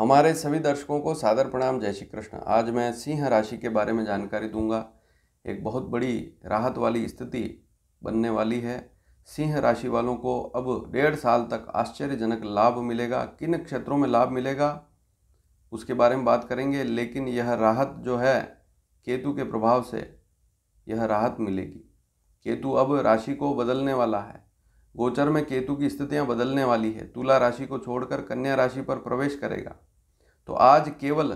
हमारे सभी दर्शकों को सादर प्रणाम जय श्री कृष्ण आज मैं सिंह राशि के बारे में जानकारी दूंगा एक बहुत बड़ी राहत वाली स्थिति बनने वाली है सिंह राशि वालों को अब डेढ़ साल तक आश्चर्यजनक लाभ मिलेगा किन क्षेत्रों में लाभ मिलेगा उसके बारे में बात करेंगे लेकिन यह राहत जो है केतु के प्रभाव से यह राहत मिलेगी केतु अब राशि को बदलने वाला है गोचर में केतु की स्थितियां बदलने वाली है तुला राशि को छोड़कर कन्या राशि पर प्रवेश करेगा तो आज केवल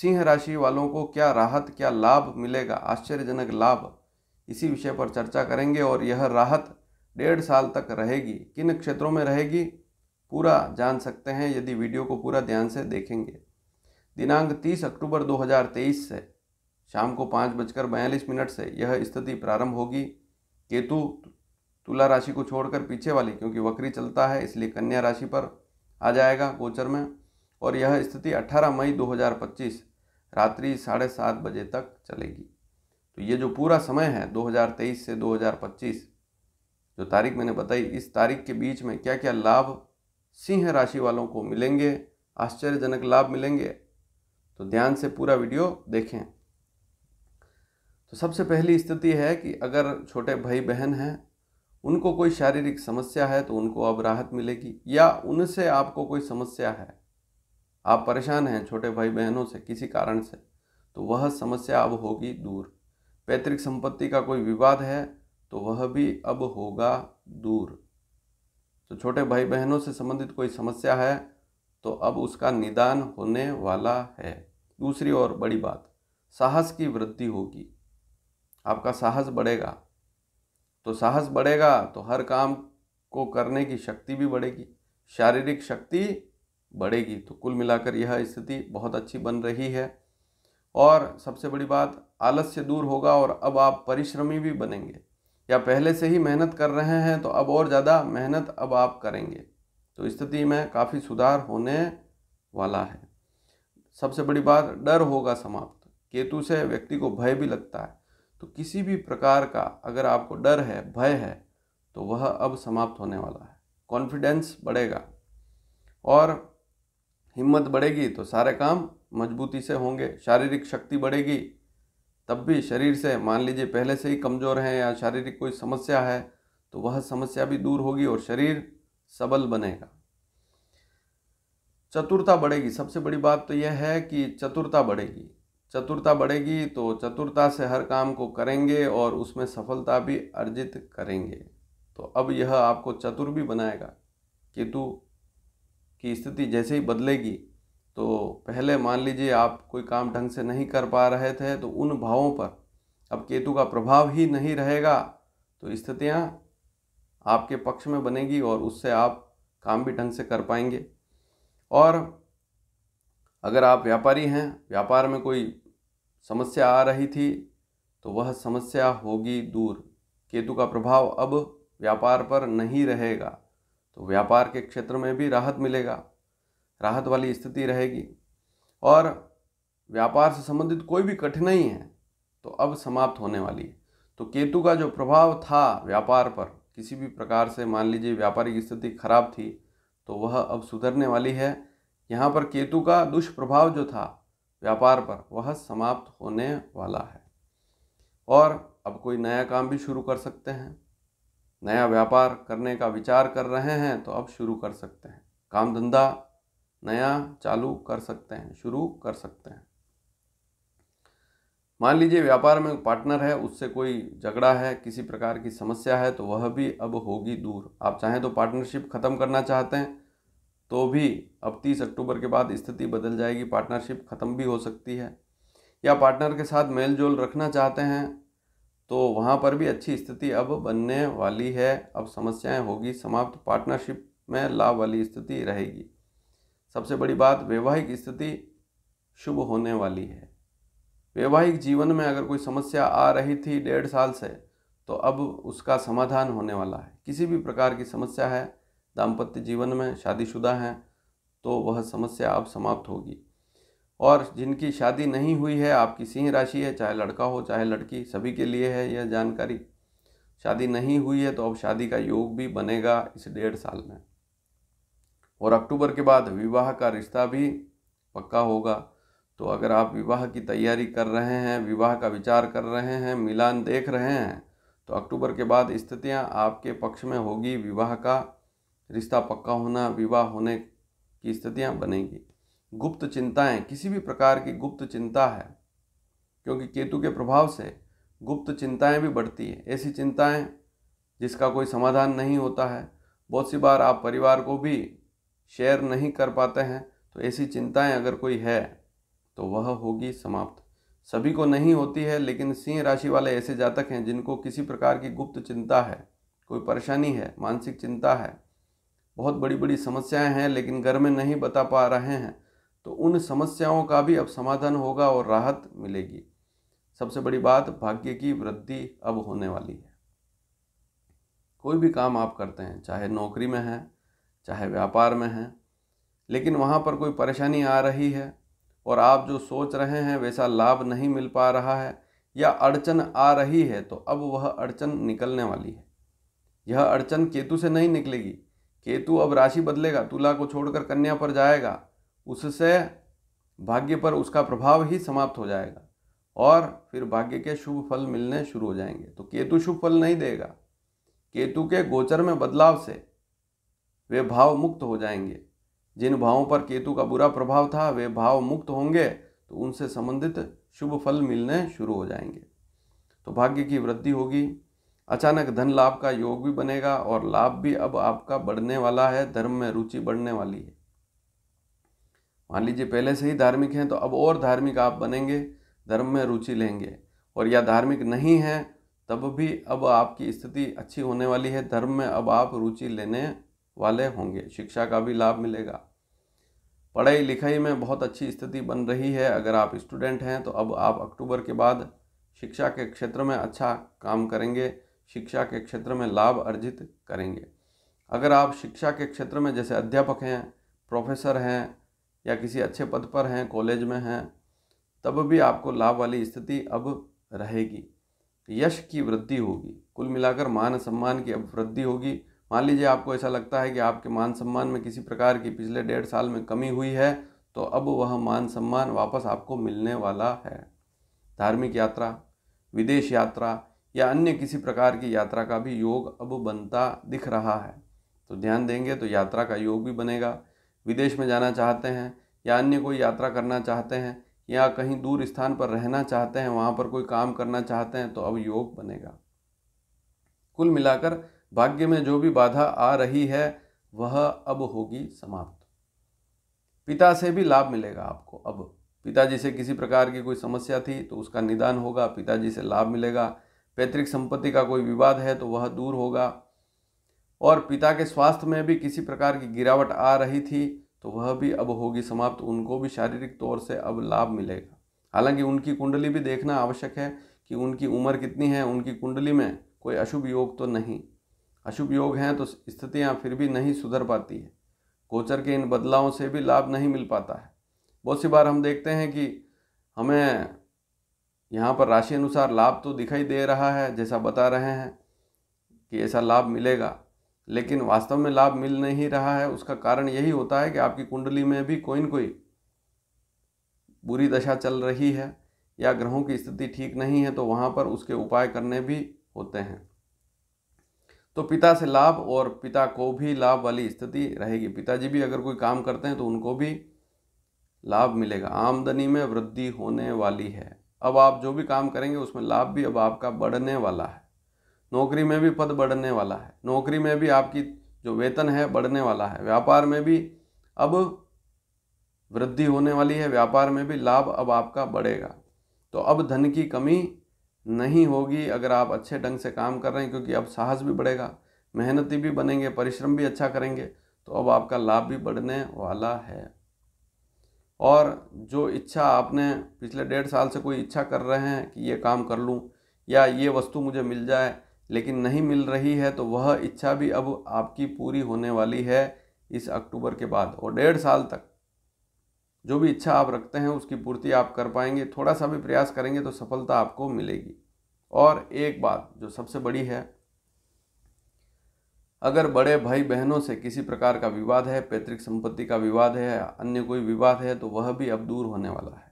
सिंह राशि वालों को क्या राहत क्या लाभ मिलेगा आश्चर्यजनक लाभ इसी विषय पर चर्चा करेंगे और यह राहत डेढ़ साल तक रहेगी किन क्षेत्रों में रहेगी पूरा जान सकते हैं यदि वीडियो को पूरा ध्यान से देखेंगे दिनांक 30 अक्टूबर 2023 से शाम को पाँच बजकर बयालीस मिनट से यह स्थिति प्रारंभ होगी केतु तुला राशि को छोड़कर पीछे वाली क्योंकि वक्री चलता है इसलिए कन्या राशि पर आ जाएगा गोचर में और यह स्थिति 18 मई 2025 रात्रि साढ़े सात बजे तक चलेगी तो ये जो पूरा समय है 2023 से 2025 जो तारीख मैंने बताई इस तारीख के बीच में क्या क्या लाभ सिंह राशि वालों को मिलेंगे आश्चर्यजनक लाभ मिलेंगे तो ध्यान से पूरा वीडियो देखें तो सबसे पहली स्थिति है कि अगर छोटे भाई बहन हैं उनको कोई शारीरिक समस्या है तो उनको अब राहत मिलेगी या उनसे आपको कोई समस्या है आप परेशान हैं छोटे भाई बहनों से किसी कारण से तो वह समस्या अब होगी दूर पैतृक संपत्ति का कोई विवाद है तो वह भी अब होगा दूर तो छोटे भाई बहनों से संबंधित कोई समस्या है तो अब उसका निदान होने वाला है दूसरी और बड़ी बात साहस की वृद्धि होगी आपका साहस बढ़ेगा तो साहस बढ़ेगा तो हर काम को करने की शक्ति भी बढ़ेगी शारीरिक शक्ति बढ़ेगी तो कुल मिलाकर यह स्थिति बहुत अच्छी बन रही है और सबसे बड़ी बात आलस्य दूर होगा और अब आप परिश्रमी भी बनेंगे या पहले से ही मेहनत कर रहे हैं तो अब और ज़्यादा मेहनत अब आप करेंगे तो स्थिति में काफ़ी सुधार होने वाला है सबसे बड़ी बात डर होगा समाप्त केतु से व्यक्ति को भय भी लगता है तो किसी भी प्रकार का अगर आपको डर है भय है तो वह अब समाप्त होने वाला है कॉन्फिडेंस बढ़ेगा और हिम्मत बढ़ेगी तो सारे काम मजबूती से होंगे शारीरिक शक्ति बढ़ेगी तब भी शरीर से मान लीजिए पहले से ही कमज़ोर हैं या शारीरिक कोई समस्या है तो वह समस्या भी दूर होगी और शरीर सबल बनेगा चतुरता बढ़ेगी सबसे बड़ी बात तो यह है कि चतुरता बढ़ेगी चतुरता बढ़ेगी तो चतुरता से हर काम को करेंगे और उसमें सफलता भी अर्जित करेंगे तो अब यह आपको चतुर भी बनाएगा कि तू की स्थिति जैसे ही बदलेगी तो पहले मान लीजिए आप कोई काम ढंग से नहीं कर पा रहे थे तो उन भावों पर अब केतु का प्रभाव ही नहीं रहेगा तो स्थितियाँ आपके पक्ष में बनेगी और उससे आप काम भी ढंग से कर पाएंगे और अगर आप व्यापारी हैं व्यापार में कोई समस्या आ रही थी तो वह समस्या होगी दूर केतु का प्रभाव अब व्यापार पर नहीं रहेगा तो व्यापार के क्षेत्र में भी राहत मिलेगा राहत वाली स्थिति रहेगी और व्यापार से संबंधित कोई भी कठिनाई है तो अब समाप्त होने वाली है तो केतु का जो प्रभाव था व्यापार पर किसी भी प्रकार से मान लीजिए व्यापारिक स्थिति खराब थी तो वह अब सुधरने वाली है यहाँ पर केतु का दुष्प्रभाव जो था व्यापार पर वह समाप्त होने वाला है और अब कोई नया काम भी शुरू कर सकते हैं नया व्यापार करने का विचार कर रहे हैं तो अब शुरू कर सकते हैं काम धंधा नया चालू कर सकते हैं शुरू कर सकते हैं मान लीजिए व्यापार में पार्टनर है उससे कोई झगड़ा है किसी प्रकार की समस्या है तो वह भी अब होगी दूर आप चाहें तो पार्टनरशिप ख़त्म करना चाहते हैं तो भी अब तीस अक्टूबर के बाद स्थिति बदल जाएगी पार्टनरशिप ख़त्म भी हो सकती है या पार्टनर के साथ मेल जोल रखना चाहते हैं तो वहाँ पर भी अच्छी स्थिति अब बनने वाली है अब समस्याएं होगी समाप्त पार्टनरशिप में लाभ वाली स्थिति रहेगी सबसे बड़ी बात वैवाहिक स्थिति शुभ होने वाली है वैवाहिक जीवन में अगर कोई समस्या आ रही थी डेढ़ साल से तो अब उसका समाधान होने वाला है किसी भी प्रकार की समस्या है दाम्पत्य जीवन में शादीशुदा हैं तो वह समस्या अब समाप्त होगी और जिनकी शादी नहीं हुई है आपकी सिंह राशि है चाहे लड़का हो चाहे लड़की सभी के लिए है यह जानकारी शादी नहीं हुई है तो अब शादी का योग भी बनेगा इस डेढ़ साल में और अक्टूबर के बाद विवाह का रिश्ता भी पक्का होगा तो अगर आप विवाह की तैयारी कर रहे हैं विवाह का विचार कर रहे हैं मिलान देख रहे हैं तो अक्टूबर के बाद स्थितियां आपके पक्ष में होगी विवाह का रिश्ता पक्का होना विवाह होने की स्थितियां बनेगी गुप्त चिंताएं किसी भी प्रकार की गुप्त चिंता है क्योंकि केतु के प्रभाव से गुप्त चिंताएं भी बढ़ती है ऐसी चिंताएं जिसका कोई समाधान नहीं होता है बहुत सी बार आप परिवार को भी शेयर नहीं कर पाते हैं तो ऐसी चिंताएं अगर कोई है तो वह होगी समाप्त सभी को नहीं होती है लेकिन सिंह राशि वाले ऐसे जातक हैं जिनको किसी प्रकार की गुप्त चिंता है कोई परेशानी है मानसिक चिंता है बहुत बड़ी बड़ी समस्याएं हैं लेकिन घर में नहीं बता पा रहे हैं तो उन समस्याओं का भी अब समाधान होगा और राहत मिलेगी सबसे बड़ी बात भाग्य की वृद्धि अब होने वाली है कोई भी काम आप करते हैं चाहे नौकरी में हैं चाहे व्यापार में हैं लेकिन वहाँ पर कोई परेशानी आ रही है और आप जो सोच रहे हैं वैसा लाभ नहीं मिल पा रहा है या अड़चन आ रही है तो अब वह अड़चन निकलने वाली है यह अड़चन केतु से नहीं निकलेगी केतु अब राशि बदलेगा तुला को छोड़कर कन्या पर जाएगा उससे भाग्य पर उसका प्रभाव ही समाप्त हो जाएगा और फिर भाग्य के शुभ फल मिलने शुरू हो जाएंगे तो केतु शुभ फल नहीं देगा केतु के गोचर में बदलाव से वे भाव मुक्त हो जाएंगे जिन भावों पर केतु का बुरा प्रभाव था वे भाव मुक्त होंगे तो उनसे संबंधित शुभ फल मिलने शुरू हो जाएंगे तो भाग्य की वृद्धि होगी अचानक धन लाभ का योग भी बनेगा और लाभ भी अब आपका बढ़ने वाला है धर्म में रुचि बढ़ने वाली है मान लीजिए पहले से ही धार्मिक हैं तो अब और धार्मिक आप बनेंगे धर्म में रुचि लेंगे और या धार्मिक नहीं हैं तब भी अब आपकी स्थिति अच्छी होने वाली है धर्म में अब आप रुचि लेने वाले होंगे शिक्षा का भी लाभ मिलेगा पढ़ाई लिखाई में बहुत अच्छी स्थिति बन रही है अगर आप स्टूडेंट हैं तो अब आप अक्टूबर के बाद शिक्षा के क्षेत्र में अच्छा काम करेंगे शिक्षा के क्षेत्र में लाभ अर्जित करेंगे अगर आप शिक्षा के क्षेत्र में जैसे अध्यापक हैं प्रोफेसर हैं या किसी अच्छे पद पर हैं कॉलेज में हैं तब भी आपको लाभ वाली स्थिति अब रहेगी यश की वृद्धि होगी कुल मिलाकर मान सम्मान की अब वृद्धि होगी मान लीजिए आपको ऐसा लगता है कि आपके मान सम्मान में किसी प्रकार की पिछले डेढ़ साल में कमी हुई है तो अब वह मान सम्मान वापस आपको मिलने वाला है धार्मिक यात्रा विदेश यात्रा या अन्य किसी प्रकार की यात्रा का भी योग अब बनता दिख रहा है तो ध्यान देंगे तो यात्रा का योग भी बनेगा विदेश में जाना चाहते हैं या अन्य कोई यात्रा करना चाहते हैं या कहीं दूर स्थान पर रहना चाहते हैं वहाँ पर कोई काम करना चाहते हैं तो अब योग बनेगा कुल मिलाकर भाग्य में जो भी बाधा आ रही है वह अब होगी समाप्त पिता से भी लाभ मिलेगा आपको अब पिताजी से किसी प्रकार की कोई समस्या थी तो उसका निदान होगा पिताजी से लाभ मिलेगा पैतृक संपत्ति का कोई विवाद है तो वह दूर होगा और पिता के स्वास्थ्य में भी किसी प्रकार की गिरावट आ रही थी तो वह भी अब होगी समाप्त उनको भी शारीरिक तौर से अब लाभ मिलेगा हालांकि उनकी कुंडली भी देखना आवश्यक है कि उनकी उम्र कितनी है उनकी कुंडली में कोई अशुभ योग तो नहीं अशुभ योग हैं तो स्थितियाँ फिर भी नहीं सुधर पाती है गोचर के इन बदलावों से भी लाभ नहीं मिल पाता है बहुत सी बार हम देखते हैं कि हमें यहाँ पर राशि अनुसार लाभ तो दिखाई दे रहा है जैसा बता रहे हैं कि ऐसा लाभ मिलेगा लेकिन वास्तव में लाभ मिल नहीं रहा है उसका कारण यही होता है कि आपकी कुंडली में भी कोई न कोई बुरी दशा चल रही है या ग्रहों की स्थिति ठीक नहीं है तो वहाँ पर उसके उपाय करने भी होते हैं तो पिता से लाभ और पिता को भी लाभ वाली स्थिति रहेगी पिताजी भी अगर कोई काम करते हैं तो उनको भी लाभ मिलेगा आमदनी में वृद्धि होने वाली है अब आप जो भी काम करेंगे उसमें लाभ भी अब आपका बढ़ने वाला है नौकरी में भी पद बढ़ने वाला है नौकरी में भी आपकी जो वेतन है बढ़ने वाला है व्यापार में भी अब वृद्धि होने वाली है व्यापार में भी लाभ अब आपका बढ़ेगा तो अब धन की कमी नहीं होगी अगर आप अच्छे ढंग से काम कर रहे हैं क्योंकि अब साहस भी बढ़ेगा मेहनती भी बनेंगे परिश्रम भी अच्छा करेंगे तो अब आपका लाभ भी बढ़ने वाला है और जो इच्छा आपने पिछले डेढ़ साल से कोई इच्छा कर रहे हैं कि ये काम कर लूँ या ये वस्तु मुझे मिल जाए लेकिन नहीं मिल रही है तो वह इच्छा भी अब आपकी पूरी होने वाली है इस अक्टूबर के बाद और डेढ़ साल तक जो भी इच्छा आप रखते हैं उसकी पूर्ति आप कर पाएंगे थोड़ा सा भी प्रयास करेंगे तो सफलता आपको मिलेगी और एक बात जो सबसे बड़ी है अगर बड़े भाई बहनों से किसी प्रकार का विवाद है पैतृक संपत्ति का विवाद है अन्य कोई विवाद है तो वह भी अब दूर होने वाला है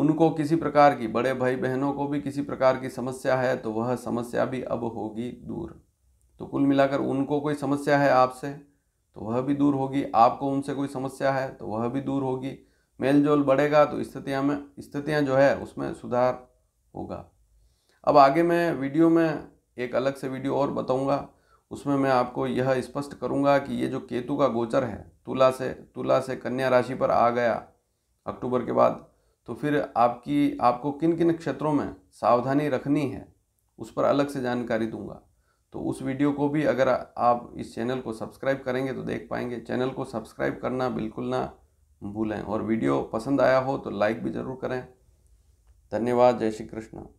उनको किसी प्रकार की बड़े भाई बहनों को भी किसी प्रकार की समस्या है तो वह समस्या भी अब होगी दूर तो कुल मिलाकर उनको कोई समस्या है आपसे तो वह भी दूर होगी आपको उनसे कोई समस्या है तो वह भी दूर होगी मेल जोल बढ़ेगा तो स्थितियाँ में स्थितियाँ जो है उसमें सुधार होगा अब आगे मैं वीडियो में एक अलग से वीडियो और बताऊंगा उसमें मैं आपको यह स्पष्ट करूंगा कि ये जो केतु का गोचर है तुला से तुला से कन्या राशि पर आ गया अक्टूबर के बाद तो फिर आपकी आपको किन किन क्षेत्रों में सावधानी रखनी है उस पर अलग से जानकारी दूंगा तो उस वीडियो को भी अगर आप इस चैनल को सब्सक्राइब करेंगे तो देख पाएंगे चैनल को सब्सक्राइब करना बिल्कुल ना भूलें और वीडियो पसंद आया हो तो लाइक भी ज़रूर करें धन्यवाद जय श्री कृष्ण